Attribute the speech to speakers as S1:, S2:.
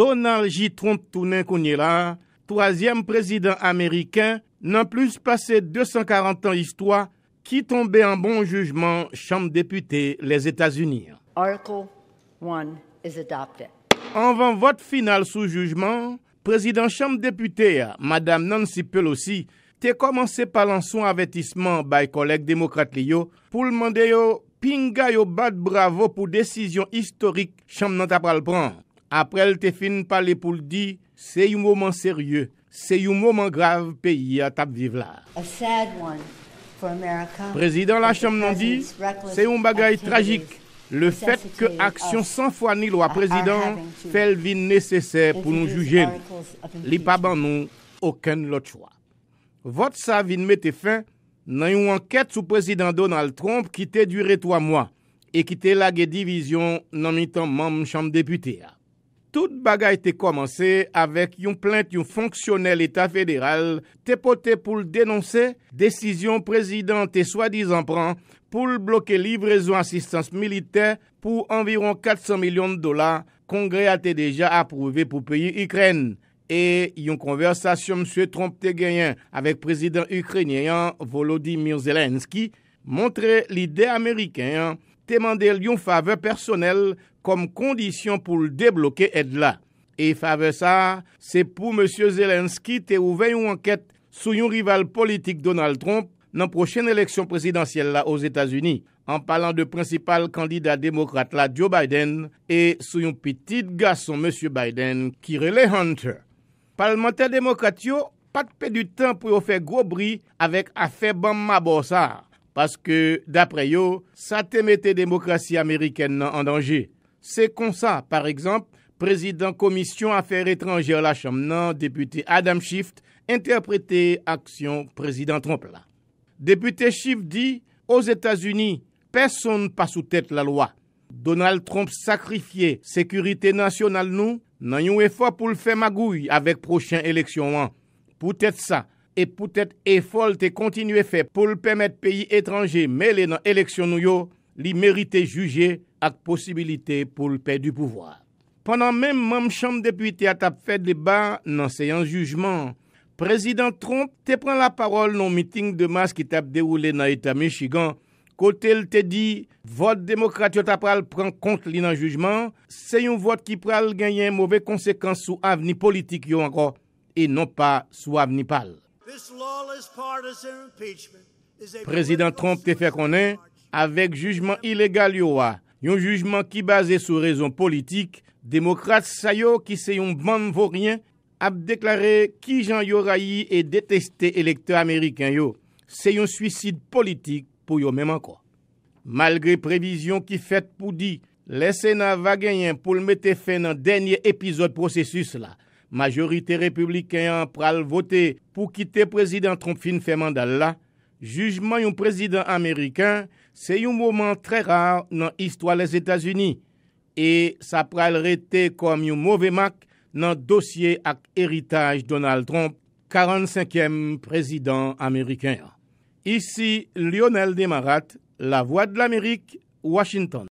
S1: Donald J. Trump tou nan kounye la, toazyem prezident Ameriken nan plus pase 240 an istwa ki tombe an bon jujman chanm depute les Etats-Unis. Article 1 is adopted. Anvan vot final sou jujman, prezident chanm depute, Madame Nancy Pelosi, te komanse palan son avetisman bay kolek demokrat liyo pou lman deyo pinga yo bat bravo pou desisyon istorik chanm nan tapal pran. Aprel te fin pale pou ldi, se yon mouman serye, se yon mouman grave peyi a tap vive la. Prezident la chanm nan di, se yon bagay tragik, le fet ke aksyon san fwa ni lwa prezident, fel vin nesesè pou nou juje l. Li pa ban nou, okan lot chwa. Vot sa vin mette fin, nan yon anket sou prezident Donald Trump kite dure 3 mwa, e kite lage divizyon nan mitan mam chanm depute a. Tout bagay te komanse avèk yon plent yon fonksyonel etat federal te potè pou l denonse, desisyon prezident te swa dizan pran pou l bloke livrez ou ansistans militen pou anviron 400 milyon dola, kongre ate deja aprouve pou peyi Ukren. E yon konversasyon mswe tromp te genyen avèk prezident Ukrenyen Volodymyr Zelenski montre li de Amerikenyen temande lyon fave personel kom kondisyon pou l debloke ed la. E fave sa, se pou M. Zelensky te ouve yon anket sou yon rival politik Donald Trump nan prochen eleksyon presidansyel la os Etats-Unis, an palan de prinsipal kandida demokrate la Joe Biden e sou yon pitit gason M. Biden ki rele Hunter. Palmente demokrate yo, pat pe du tan pou yo fe grobri avek a fe ban ma bosa a. parce que d'après eux, ça mettait démocratie américaine en danger. C'est comme ça, par exemple, président commission affaires étrangères la chambre député Adam Schiff, interprété action président Trump là. Député Schiff dit aux États-Unis, personne pas sous tête la loi. Donald Trump sacrifié sécurité nationale nous, un effort pour le faire magouille avec prochaine élection. Hein. Peut-être ça. e poutet e folte kontinue fe pou l'pemet peyi etranje mele nan eleksyon nou yo, li merite juje ak posibilite pou l'pey du pouvoi. Panan menm mam chanm depuite atap fed li ba nan seyan jujman, prezident Tromp te pran la parol nan miting de mas ki tap deroule nan Eta Michigan, kote l te di, vot demokrat yo tap pral pran kont li nan jujman, se yon vot ki pral genye mwove konsekans sou avni politik yo anko, e non pa sou avni pal. Prezident Trump te fe konen, avek jujman ilegal yo a, yon jujman ki baze sou rezon politik, demokrats sa yo ki se yon ban voryen ap deklare ki jan yo rayi e deteste elektor Amerikan yo, se yon suicid politik pou yo menman kon. Malgre prevision ki fet pou di, le Senat va genyen pou l mette fe nan denye epizod prosesus la, Majorite republikan pral vote pou kite prezident Trump fin fèman dal la, jujman yon prezident Amerikan se yon mouman tre rar nan histwa les Etats-Unis e sa pral rete kom yon mouvemak nan dosye ak eritaj Donald Trump, 45e prezident Amerikan. Isi Lionel Demarat, La Voix de l'Amérique, Washington.